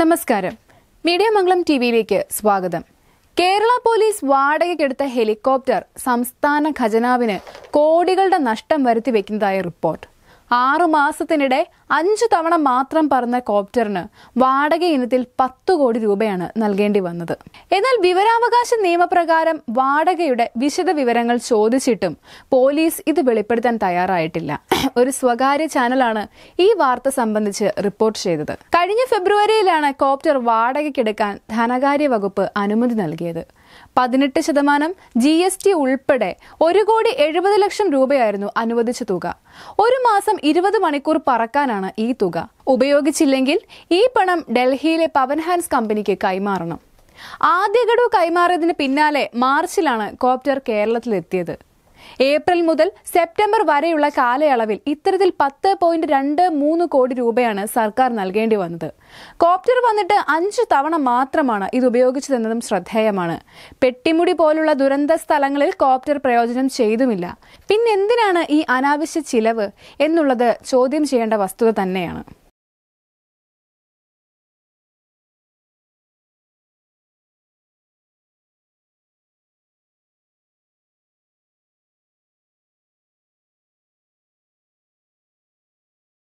നമസ്കാരം മീഡിയ മംഗളം ടി വിയിലേക്ക് സ്വാഗതം Kerala police വാടകയ്ക്കെടുത്ത helicopter സംസ്ഥാന ഖജനാവിന് കോടികളുടെ നഷ്ടം വരുത്തി വെക്കുന്നതായ റിപ്പോർട്ട് ആറു മാസത്തിനിടെ അഞ്ചു തവണ മാത്രം പറന്ന കോപ്റ്ററിന് വാടക ഇനത്തിൽ പത്തു കോടി രൂപയാണ് നൽകേണ്ടി വന്നത് എന്നാൽ വിവരാവകാശ നിയമപ്രകാരം വാടകയുടെ വിശദ വിവരങ്ങൾ ചോദിച്ചിട്ടും പോലീസ് ഇത് വെളിപ്പെടുത്താൻ തയ്യാറായിട്ടില്ല ഒരു സ്വകാര്യ ചാനലാണ് ഈ വാർത്ത സംബന്ധിച്ച് റിപ്പോർട്ട് ചെയ്തത് കഴിഞ്ഞ ഫെബ്രുവരിയിലാണ് കോപ്റ്റർ വാടകയ്ക്കെടുക്കാൻ ധനകാര്യ വകുപ്പ് അനുമതി നൽകിയത് പതിനെട്ട് ശതമാനം ജി എസ് ടി ഉൾപ്പെടെ ഒരു കോടി എഴുപത് ലക്ഷം രൂപയായിരുന്നു അനുവദിച്ച തുക ഒരു മാസം ഇരുപത് മണിക്കൂർ പറക്കാനാണ് ഈ തുക ഉപയോഗിച്ചില്ലെങ്കിൽ ഈ പണം ഡൽഹിയിലെ പവൻ ഹാൻസ് കമ്പനിക്ക് കൈമാറണം ആദ്യഘടവ് കൈമാറിയതിന് പിന്നാലെ മാർച്ചിലാണ് കോപ്റ്റർ കേരളത്തിലെത്തിയത് ഏപ്രിൽ മുതൽ സെപ്റ്റംബർ വരെയുള്ള കാലയളവിൽ ഇത്തരത്തിൽ പത്ത് പോയിന്റ് രണ്ട് മൂന്ന് കോടി രൂപയാണ് സർക്കാർ നൽകേണ്ടി വന്നത് കോപ്റ്റർ വന്നിട്ട് അഞ്ച് തവണ മാത്രമാണ് ഇത് ഉപയോഗിച്ചതെന്നതും ശ്രദ്ധേയമാണ് പെട്ടിമുടി പോലുള്ള ദുരന്ത സ്ഥലങ്ങളിൽ കോപ്റ്റർ പ്രയോജനം ചെയ്തുമില്ല പിന്നെന്തിനാണ് ഈ അനാവശ്യ ചിലവ് എന്നുള്ളത് ചോദ്യം ചെയ്യേണ്ട വസ്തുത തന്നെയാണ്